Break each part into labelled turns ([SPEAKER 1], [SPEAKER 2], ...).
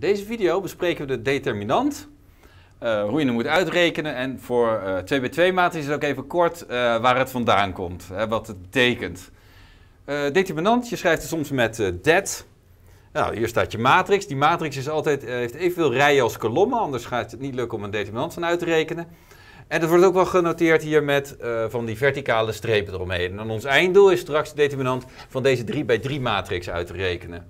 [SPEAKER 1] In deze video bespreken we de determinant, uh, hoe je hem moet uitrekenen en voor uh, 2 x 2 matrix is het ook even kort eh, waar het vandaan komt, hè, wat het betekent. Eh, determinant, je schrijft het soms met det. Nou, hier staat je matrix. Die matrix is altijd, heeft evenveel rijen als kolommen, anders gaat het niet lukken om een determinant van uit te rekenen. En dat wordt ook wel genoteerd hier met van die verticale strepen eromheen. En ons einddoel is straks de determinant van deze 3 bij 3 matrix uit te rekenen.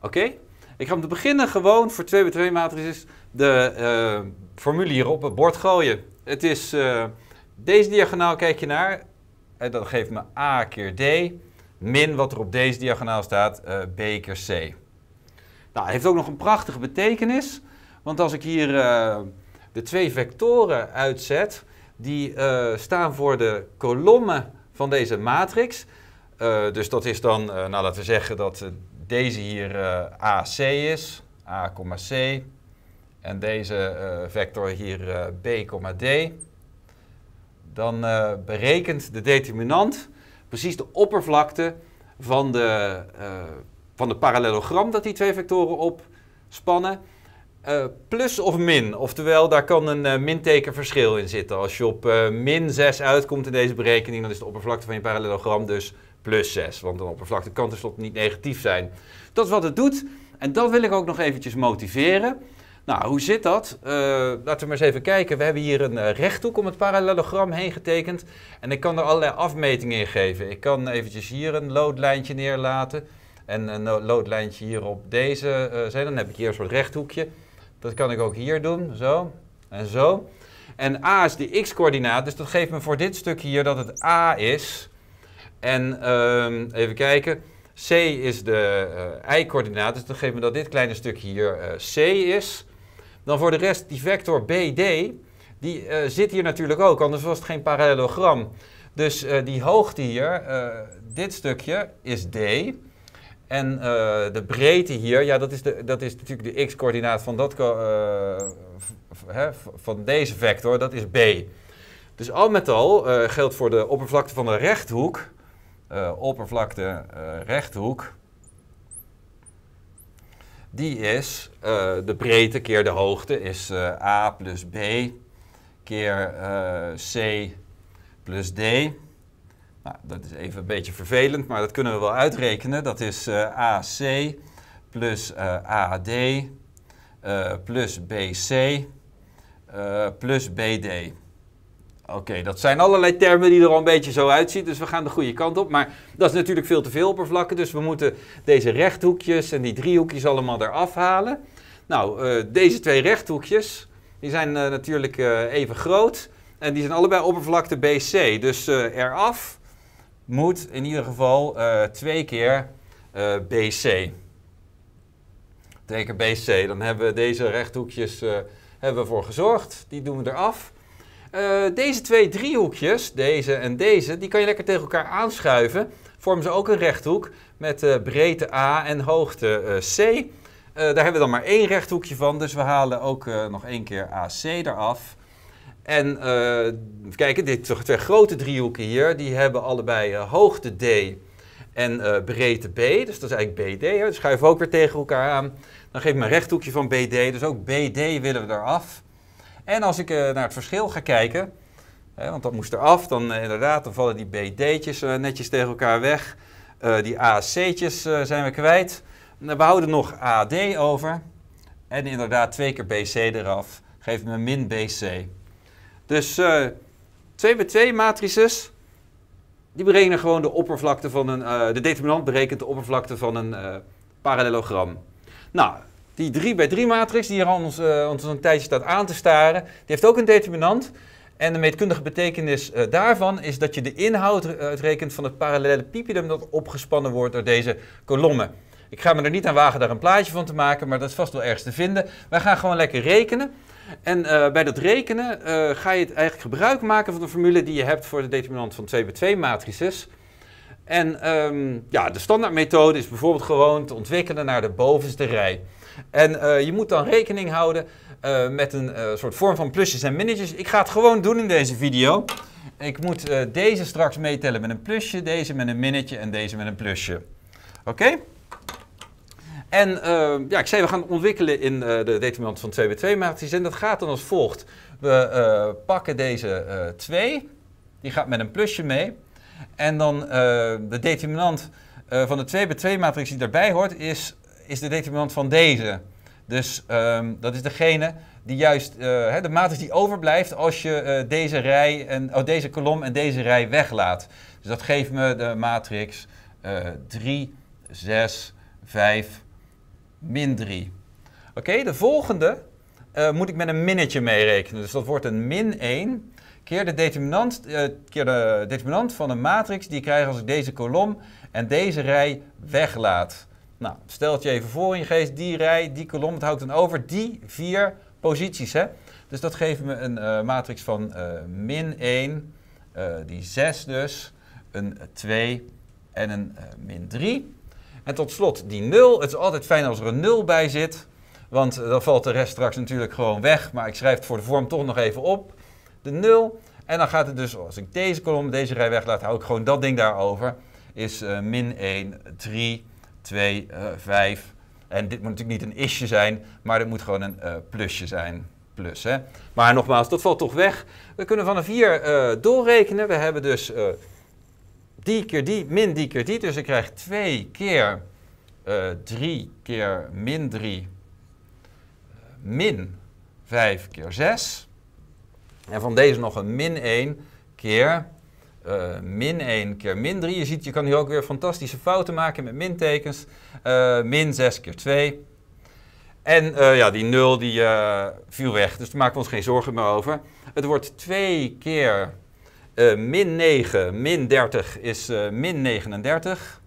[SPEAKER 1] Oké? Ik ga om te beginnen gewoon voor 2 bij 2 matrices de eh, formule hier op het bord gooien. Het is eh, deze diagonaal kijk je naar. En dat geeft me a keer d. Min wat er op deze diagonaal staat, eh, b keer c. Nou, heeft ook nog een prachtige betekenis. Want als ik hier de twee vectoren uitzet, die staan voor de kolommen van deze matrix. dus dat is dan, nou laten we zeggen dat deze hier uh, eh, AC is, A, C. En deze eh, vector hier uh, B, D. Dan berekent de determinant precies de oppervlakte van de, van de parallelogram dat die twee vectoren opspannen. Uh, plus of min. Oftewel, daar kan een uh, verschil in zitten. Als je op min 6 uitkomt in deze berekening, dan is de oppervlakte van je parallelogram dus plus 6. Want de oppervlakte kan tenslotte niet negatief zijn. Dat is wat het doet. En dat wil ik ook nog eventjes motiveren. Nou, hoe zit dat? Eh, laten we maar eens even kijken. We hebben hier een eh, rechthoek om het parallelogram heen getekend. En ik kan er allerlei afmetingen in geven. Ik kan eventjes hier een loodlijntje neerlaten. En een loodlijntje hier op deze eh, zijn. Dan heb ik hier een soort rechthoekje. Dat kan ik ook hier doen. Zo en zo. En A is de x-coördinaat. Dus dat geeft me voor dit stuk hier dat het A is. En ehm, even kijken. C is de uh, eh, y-coördinaat, dus dan geven we dat dit kleine stukje hier eh, C is. Dan voor de rest die vector BD, die eh, zit hier natuurlijk ook, anders was het geen parallelogram. Dus die hoogte hier, dit stukje, is D. En de breedte hier, ja, dat is, de, dat is natuurlijk de x-coördinaat van, dat, van deze vector, dat is B. Dus al met al geldt voor de oppervlakte van een rechthoek eh, oppervlakte eh, rechthoek, die is eh, de breedte keer de hoogte, is a plus b keer c plus d. Nou, dat is even een beetje vervelend, maar dat kunnen we wel uitrekenen. Dat is AC plus AD plus BC plus BD. Oké, dat zijn allerlei termen die er al een beetje zo uitzien, dus we gaan de goede kant op. Maar dat is natuurlijk veel te veel oppervlakken, dus we moeten deze rechthoekjes en die driehoekjes allemaal eraf halen. Nou, eh, deze twee rechthoekjes, die zijn eh, natuurlijk eh, even groot en die zijn allebei oppervlakte BC. Dus eraf moet in ieder geval twee keer BC. Twee keer BC, dan hebben we deze rechthoekjes hebben we voor gezorgd, die doen we eraf. Eh, deze twee driehoekjes, deze en deze, die kan je lekker tegen elkaar aanschuiven. Vormen ze ook een rechthoek met eh, breedte A en hoogte eh, C. daar hebben we dan maar één rechthoekje van, dus we halen ook nog één keer AC eraf. En kijk, dit twee grote driehoeken hier, die hebben allebei hoogte D en breedte B. Dus dat is eigenlijk BD. Hè. Dat dus schuiven we ook weer tegen elkaar aan. Dan geef ik een rechthoekje van BD, dus ook BD willen we eraf. En als ik eh, naar het verschil ga kijken, want dat moest eraf, dan eh, inderdaad, dan vallen die BD'tjes eh, netjes tegen elkaar weg. die ASC'tjes zijn we kwijt. We houden nog AD over. En inderdaad, twee keer BC eraf. Geeft me min BC. Dus uh, 2 bij 2 matrices, die berekenen gewoon de oppervlakte van een, de determinant berekent de oppervlakte van een uh, parallelogram. Nou, die 3 bij 3 matrix die hier ons, eh, ons een tijdje staat aan te staren, die heeft ook een determinant. En de meetkundige betekenis eh, daarvan is dat je de inhoud uitrekent van het parallele piepidem dat opgespannen wordt door deze kolommen. Ik ga me er niet aan wagen daar een plaatje van te maken, maar dat is vast wel ergens te vinden. Wij gaan gewoon lekker rekenen. En eh, bij dat rekenen ga je het eigenlijk gebruik maken van de formule die je hebt voor de determinant van 2 bij 2 matrices. En ehm, ja, de standaardmethode is bijvoorbeeld gewoon te ontwikkelen naar de bovenste rij. En eh, je moet dan rekening houden eh, met een eh, soort vorm van plusjes en minnetjes. Ik ga het gewoon doen in deze video. Ik moet deze straks meetellen met een plusje, deze met een minnetje en deze met een plusje. Oké? En ehm, ja, ik zei, we gaan ontwikkelen in de determinant van 2 bij 2 matrices. En dat gaat dan als volgt. We pakken deze 2, die gaat met een plusje mee. En dan uh, de determinant uh, van de 2 x 2 matrix die daarbij hoort, is, is de determinant van deze. Dus um, dat is degene die juist, uh, de matrix die overblijft als je deze, rij en, oh, deze kolom en deze rij weglaat. Dus dat geeft me de matrix 3, 6, 5, min 3. Oké, de volgende moet ik met een minnetje meerekenen. Dus dat wordt een min 1 Keer de determinant, uh, keer de determinant van een matrix die ik krijg als ik deze kolom en deze rij weglaat. Nou, stel het je even voor in je geest, die rij, die kolom, het houdt dan over die vier posities. Hè? Dus dat geeft me een eh, matrix van eh, min 1, die 6 dus, een 2 en een min 3. En tot slot die 0. Het is altijd fijn als er een 0 bij zit, want dan valt de rest straks natuurlijk gewoon weg. Maar ik schrijf het voor de vorm toch nog even op de 0. En dan gaat het dus, als ik deze kolom, deze rij weglaat, hou ik gewoon dat ding daarover. Is uh, min 1, 3, 2, uh, 5. En dit moet natuurlijk niet een isje zijn, maar dit moet gewoon een uh, plusje zijn. Plus, hè? Maar nogmaals, dat valt toch weg. We kunnen van een 4 eh, doorrekenen. We hebben dus die keer die, min die keer die. Dus ik krijg 2 keer 3 keer min 3, min 5 keer 6. En van deze nog een min 1 keer uh, min 1 keer min 3. Je ziet, je kan hier ook weer fantastische fouten maken met mintekens. Uh, min 6 keer 2. En uh, ja, die 0 die viel weg, dus daar maken we ons geen zorgen meer over. Het wordt 2 keer min 9, min 30 is min 39.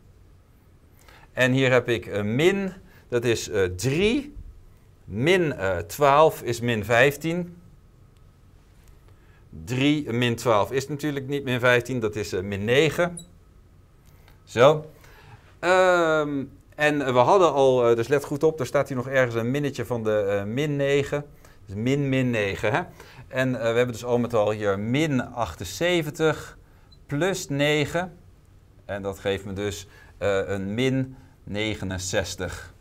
[SPEAKER 1] En hier heb ik een min, dat is 3. Min 12 is min 15. 3 min 12 is natuurlijk niet min 15, dat is eh, min 9. Zo. Um, en we hadden al, eh, dus let goed op, er staat hier nog ergens een minnetje van de eh, min 9. Dus min min 9. Hè? En we hebben dus al met al hier min 78 plus 9. En dat geeft me dus een min 69.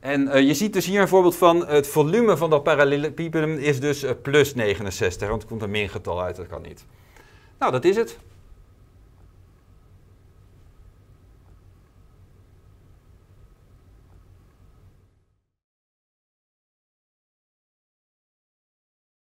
[SPEAKER 1] En eh, je ziet dus hier een voorbeeld van het volume van dat parallelepipedum is dus eh, plus 69, want er komt een min getal uit, dat kan niet. Nou, dat is het.